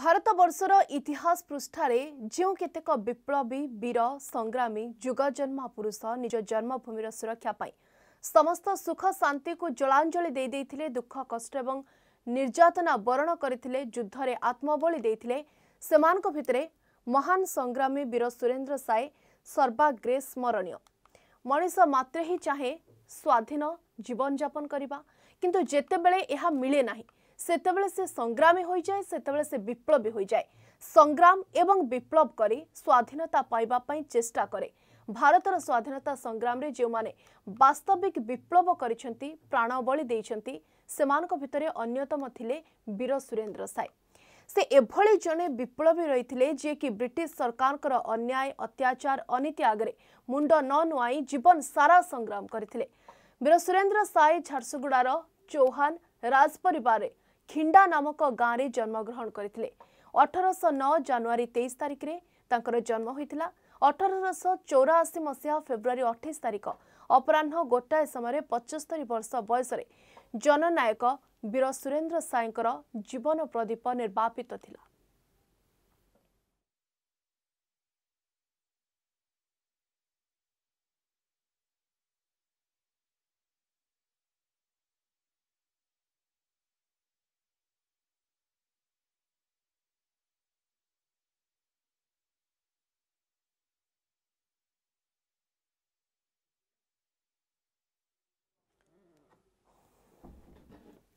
ଭାରତବର୍ଷର ଇତିହାସ ପୃଷ୍ଠାରେ ଯେଉଁ କେତେକ ବିପ୍ଳବୀ ବୀର ସଂଗ୍ରାମୀ ଯୁଗଜନ୍ମା ପୁରୁଷ ନିଜ ଜନ୍ମଭୂମିର ସୁରକ୍ଷା ପାଇଁ ସମସ୍ତ ସୁଖ ଶାନ୍ତିକୁ ଜଳାଞ୍ଜଳି ଦେଇଦେଇଥିଲେ ଦୁଃଖ କଷ୍ଟ ଏବଂ ନିର୍ଯାତନା ବରଣ କରିଥିଲେ ଯୁଦ୍ଧରେ ଆତ୍ମବଳି ଦେଇଥିଲେ ସେମାନଙ୍କ ଭିତରେ ମହାନ ସଂଗ୍ରାମୀ ବୀର ସୁରେନ୍ଦ୍ର ସାଏ ସର୍ବାଗ୍ରେ ସ୍ମରଣୀୟ ମଣିଷ ମାତ୍ରେ ହିଁ ଚାହେଁ ସ୍ୱାଧୀନ ଜୀବନଯାପନ କରିବା କିନ୍ତୁ ଯେତେବେଳେ ଏହା ମିଳେ ନାହିଁ ସେତେବେଳେ ସେ ସଂଗ୍ରାମୀ ହୋଇଯାଏ ସେତେବେଳେ ସେ ବିପ୍ଳବୀ ହୋଇଯାଏ ସଂଗ୍ରାମ ଏବଂ ବିପ୍ଳବ କରି ସ୍ୱାଧୀନତା ପାଇବା ପାଇଁ ଚେଷ୍ଟା କରେ ଭାରତର ସ୍ୱାଧୀନତା ସଂଗ୍ରାମରେ ଯେଉଁମାନେ ବାସ୍ତବିକ ବିପ୍ଳବ କରିଛନ୍ତି ପ୍ରାଣବଳୀ ଦେଇଛନ୍ତି ସେମାନଙ୍କ ଭିତରେ ଅନ୍ୟତମ ଥିଲେ ବୀର ସୁରେନ୍ଦ୍ର ସାଏ ସେ ଏଭଳି ଜଣେ ବିପ୍ଳବୀ ରହିଥିଲେ ଯିଏକି ବ୍ରିଟିଶ ସରକାରଙ୍କର ଅନ୍ୟାୟ ଅତ୍ୟାଚାର ଅନୀତି ଆଗରେ ମୁଣ୍ଡ ନ ନୁଆଁଇ ଜୀବନ ସାରା ସଂଗ୍ରାମ କରିଥିଲେ ବୀର ସୁରେନ୍ଦ୍ର ସାଏ ଝାରସୁଗୁଡ଼ାର ଚୌହାନ ରାଜ ପରିବାରରେ ଖିଣ୍ଡା ନାମକ ଗାଁରେ ଜନ୍ମଗ୍ରହଣ କରିଥିଲେ ଅଠରଶହ ନଅ ଜାନୁଆରୀ ତେଇଶ ତାରିଖରେ ତାଙ୍କର ଜନ୍ମ ହୋଇଥିଲା ଅଠରଶହ ଚଉରାଅଶୀ ମସିହା ଫେବୃଆରୀ ଅଠେଇଶ ତାରିଖ ଅପରାହ୍ନ ଗୋଟାଏ ସମୟରେ ପଞ୍ଚସ୍ତରୀ ବର୍ଷ ବୟସରେ ଜନନାୟକ ବୀର ସୁରେନ୍ଦ୍ର ସାଏଙ୍କର ଜୀବନ ପ୍ରଦୀପ ନିର୍ବାପିତ ଥିଲା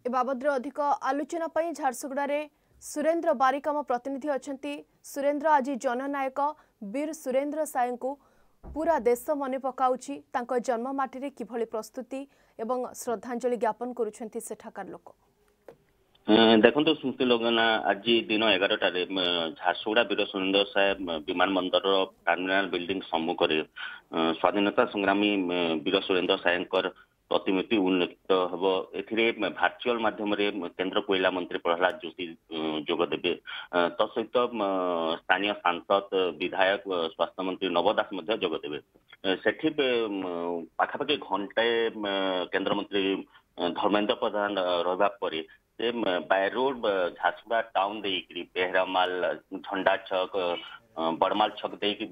ଏ ବାବଦରେ ଅଧିକ ଆଲୋଚନା ପାଇଁ ଝାରସୁଗୁଡ଼ାରେ ସୁରେନ୍ଦ୍ର ବାରିକ ଆମ ପ୍ରତିନିଧି ଅଛନ୍ତି ସୁରେନ୍ଦ୍ର ଆଜି ଜନନାୟକ ବୀର ସୁରେନ୍ଦ୍ର ସାଏଙ୍କୁ ପୁରା ଦେଶ ମନେ ପକାଉଛି ତାଙ୍କ ଜନ୍ମ ମାଟିରେ କିଭଳି ପ୍ରସ୍ତୁତି ଏବଂ ଶ୍ରଦ୍ଧାଞ୍ଜଳି ଜ୍ଞାପନ କରୁଛନ୍ତି ସେଠାକାର ଲୋକ ଦେଖନ୍ତୁ ସ୍ମୃତି ଲଗନା ଆଜି ଦିନ ଏଗାରଟାରେ ଝାରସୁଗୁଡ଼ା ବୀର ସୁରେନ୍ଦ୍ର ସାହେବ ବିମାନ ବନ୍ଦର ଟର୍ମିନାଲ ବିଲ୍ଡିଂ ସମ୍ମୁଖରେ ସ୍ୱାଧୀନତା ସଂଗ୍ରାମୀ ବୀର ସୁରେନ୍ଦ୍ର ସାହେଙ୍କର ପ୍ରତିମୂର୍ତ୍ତି ଉନ୍ନୋଚିତ ହେବ ଏଥିରେ ଭାର୍ଚୁଆଲ ମାଧ୍ୟମରେ କେନ୍ଦ୍ର କୋଇଲା ମନ୍ତ୍ରୀ ପ୍ରହ୍ଲାଦ ଯୋଶୀ ଯୋଗ ଦେବେ ତା ସହିତ ସ୍ଥାନୀୟ ସାଂସଦ ବିଧାୟକ ସ୍ୱାସ୍ଥ୍ୟ ମନ୍ତ୍ରୀ ନବ ଦାସ ମଧ୍ୟ ଯୋଗ ଦେବେ ସେଠି ପାଖାପାଖି ଘଣ୍ଟାଏ କେନ୍ଦ୍ରମନ୍ତ୍ରୀ ଧର୍ମେନ୍ଦ୍ର ପ୍ରଧାନ ରହିବା ପରେ ସେ ବାଇ ଝାରସୁଗୁଡ଼ା ଟାଉନ୍ ଦେଇକିରି ବେହେରାମାଲ ଝଣ୍ଡା ଛକ ବଡ଼ମାଲ ଛକ ଦେଇକି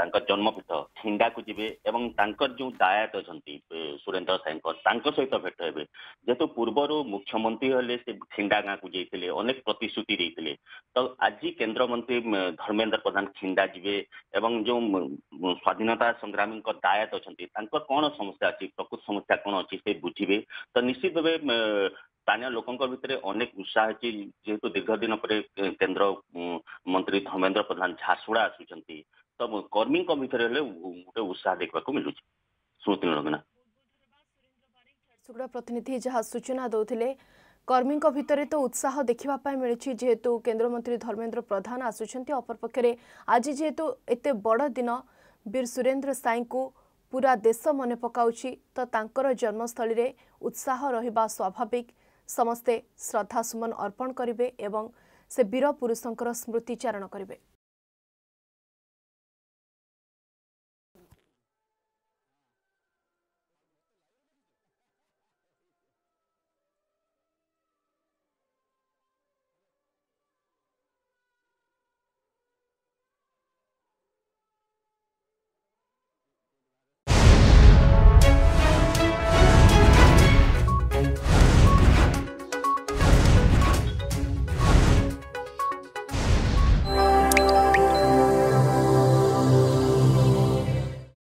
ତାଙ୍କ ଜନ୍ମପୀଠ ଛିଣ୍ଡାକୁ ଯିବେ ଏବଂ ତାଙ୍କର ଯେଉଁ ଦାୟାତ ଅଛନ୍ତି ସୁରେନ୍ଦ୍ର ସାଏଙ୍କ ତାଙ୍କ ସହିତ ଭେଟ ହେବେ ଯେହେତୁ ପୂର୍ବରୁ ମୁଖ୍ୟମନ୍ତ୍ରୀ ହେଲେ ସେ ଛିଣ୍ଡା ଗାଁକୁ ଯାଇଥିଲେ ଅନେକ ପ୍ରତିଶ୍ରୁତି ଦେଇଥିଲେ ତ ଆଜି କେନ୍ଦ୍ରମନ୍ତ୍ରୀ ଧର୍ମେନ୍ଦ୍ର ପ୍ରଧାନ ଛିଣ୍ଡା ଯିବେ ଏବଂ ଯେଉଁ ସ୍ୱାଧୀନତା ସଂଗ୍ରାମୀଙ୍କ ଦାୟାତ ଅଛନ୍ତି ତାଙ୍କର କ'ଣ ସମସ୍ୟା ଅଛି ପ୍ରକୃତ ସମସ୍ୟା କ'ଣ ଅଛି ସେ ବୁଝିବେ ତ ନିଶ୍ଚିତ ଭାବେ ସ୍ଥାନୀୟ ଲୋକଙ୍କ ଭିତରେ ଅନେକ ଉତ୍ସାହ ଅଛି ଯେହେତୁ ଦୀର୍ଘ ଦିନ ପରେ କେନ୍ଦ୍ର ମନ୍ତ୍ରୀ ଧର୍ମେନ୍ଦ୍ର ପ୍ରଧାନ ଝାରସୁଡ଼ା ଆସୁଛନ୍ତି ତ କର୍ମୀଙ୍କ ଭିତରେ ହେଲେ ଗୋଟେ ଉତ୍ସାହ ଦେଖିବାକୁ ମିଳୁଛି ସ୍ମୃତି ନିରଞ୍ଜନା ପ୍ରତିନିଧି ଯାହା ସୂଚନା ଦେଉଥିଲେ କର୍ମୀଙ୍କ ଭିତରେ ତ ଉତ୍ସାହ ଦେଖିବା ପାଇଁ ମିଳୁଛି ଯେହେତୁ କେନ୍ଦ୍ରମନ୍ତ୍ରୀ ଧର୍ମେନ୍ଦ୍ର ପ୍ରଧାନ ଆସୁଛନ୍ତି ଅପରପକ୍ଷରେ ଆଜି ଯେହେତୁ ଏତେ ବଡ଼ ଦିନ ବୀର ସୁରେନ୍ଦ୍ର ସାଏଙ୍କୁ ପୁରା ଦେଶ ମନେ ପକାଉଛି ତ ତାଙ୍କର ଜନ୍ମସ୍ଥଳୀରେ ଉତ୍ସାହ ରହିବା ସ୍ୱାଭାବିକ ସମସ୍ତେ ଶ୍ରଦ୍ଧାସୁମନ ଅର୍ପଣ କରିବେ ଏବଂ ସେ ବୀରପୁରୁଷଙ୍କର ସ୍ମୃତିଚାରଣ କରିବେ